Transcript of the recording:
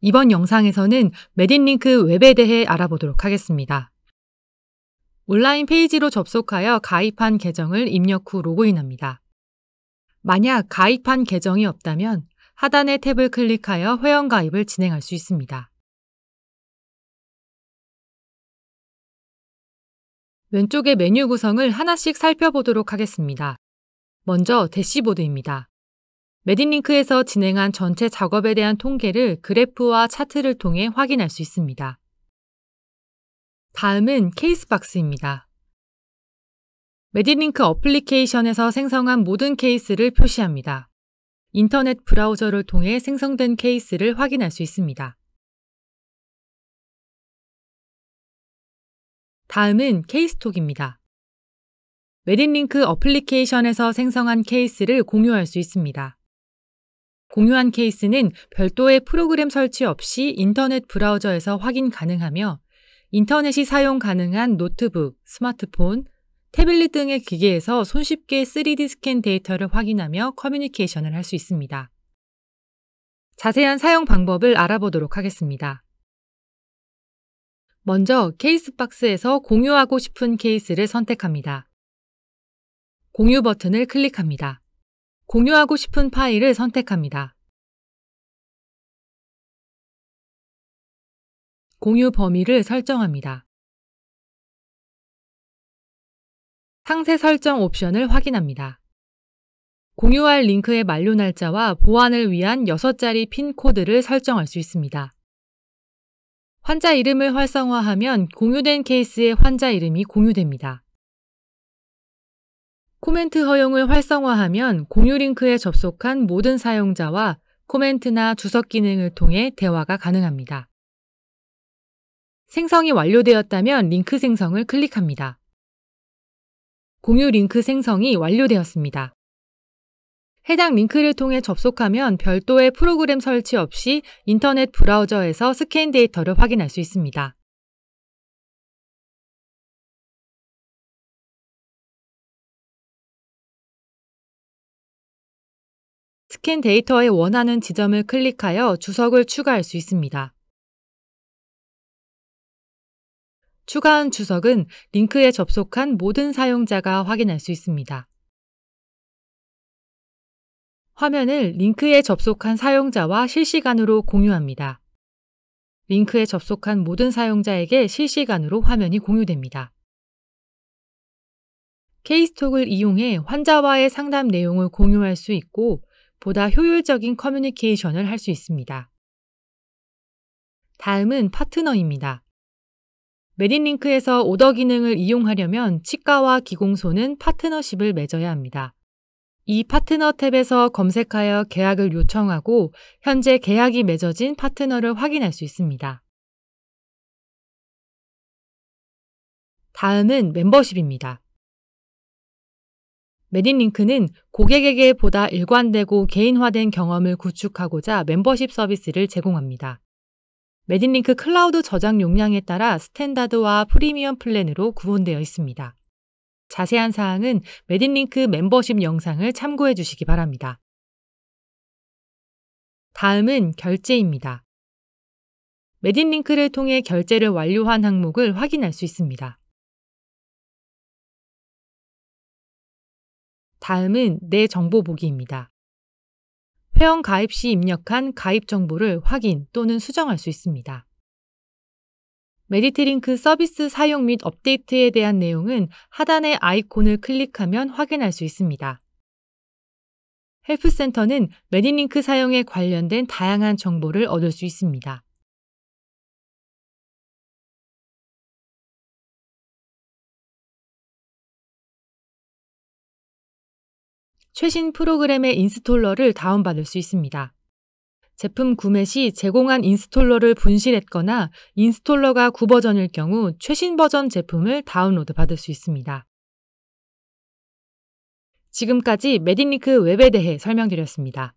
이번 영상에서는 메딘링크 웹에 대해 알아보도록 하겠습니다. 온라인 페이지로 접속하여 가입한 계정을 입력 후 로그인합니다. 만약 가입한 계정이 없다면 하단의 탭을 클릭하여 회원 가입을 진행할 수 있습니다. 왼쪽의 메뉴 구성을 하나씩 살펴보도록 하겠습니다. 먼저 대시보드입니다. 메딘링크에서 진행한 전체 작업에 대한 통계를 그래프와 차트를 통해 확인할 수 있습니다. 다음은 케이스박스입니다. 메디링크 어플리케이션에서 생성한 모든 케이스를 표시합니다. 인터넷 브라우저를 통해 생성된 케이스를 확인할 수 있습니다. 다음은 케이스톡입니다. 메딘링크 어플리케이션에서 생성한 케이스를 공유할 수 있습니다. 공유한 케이스는 별도의 프로그램 설치 없이 인터넷 브라우저에서 확인 가능하며 인터넷이 사용 가능한 노트북, 스마트폰, 태블릿 등의 기계에서 손쉽게 3D 스캔 데이터를 확인하며 커뮤니케이션을 할 수 있습니다. 자세한 사용 방법을 알아보도록 하겠습니다. 먼저 케이스 박스에서 공유하고 싶은 케이스를 선택합니다. 공유 버튼을 클릭합니다. 공유하고 싶은 파일을 선택합니다. 공유 범위를 설정합니다. 상세 설정 옵션을 확인합니다. 공유할 링크의 만료 날짜와 보안을 위한 6자리 핀 코드를 설정할 수 있습니다. 환자 이름을 활성화하면 공유된 케이스의 환자 이름이 공유됩니다. 코멘트 허용을 활성화하면 공유 링크에 접속한 모든 사용자와 코멘트나 주석 기능을 통해 대화가 가능합니다. 생성이 완료되었다면 링크 생성을 클릭합니다. 공유 링크 생성이 완료되었습니다. 해당 링크를 통해 접속하면 별도의 프로그램 설치 없이 인터넷 브라우저에서 스캔 데이터를 확인할 수 있습니다. 스캔 데이터에 원하는 지점을 클릭하여 주석을 추가할 수 있습니다. 추가한 주석은 링크에 접속한 모든 사용자가 확인할 수 있습니다. 화면을 링크에 접속한 사용자와 실시간으로 공유합니다. 링크에 접속한 모든 사용자에게 실시간으로 화면이 공유됩니다. 케이스톡을 이용해 환자와의 상담 내용을 공유할 수 있고 보다 효율적인 커뮤니케이션을 할 수 있습니다. 다음은 파트너입니다. 메린링크에서 오더 기능을 이용하려면 치과와 기공소는 파트너십을 맺어야 합니다. 이 파트너 탭에서 검색하여 계약을 요청하고 현재 계약이 맺어진 파트너를 확인할 수 있습니다. 다음은 멤버십입니다. 메디링크는 고객에게 보다 일관되고 개인화된 경험을 구축하고자 멤버십 서비스를 제공합니다. 메디링크 클라우드 저장 용량에 따라 스탠다드와 프리미엄 플랜으로 구분되어 있습니다. 자세한 사항은 메디링크 멤버십 영상을 참고해 주시기 바랍니다. 다음은 결제입니다. 메딘링크를 통해 결제를 완료한 항목을 확인할 수 있습니다. 다음은 내 정보 보기입니다. 회원 가입 시 입력한 가입 정보를 확인 또는 수정할 수 있습니다. 메디트링크 서비스 사용 및 업데이트에 대한 내용은 하단의 아이콘을 클릭하면 확인할 수 있습니다. 헬프센터는 메디링크 사용에 관련된 다양한 정보를 얻을 수 있습니다. 최신 프로그램의 인스톨러를 다운받을 수 있습니다. 제품 구매 시 제공한 인스톨러를 분실했거나 인스톨러가 구버전일 경우 최신 버전 제품을 다운로드 받을 수 있습니다. 지금까지 메디니크 웹에 대해 설명드렸습니다.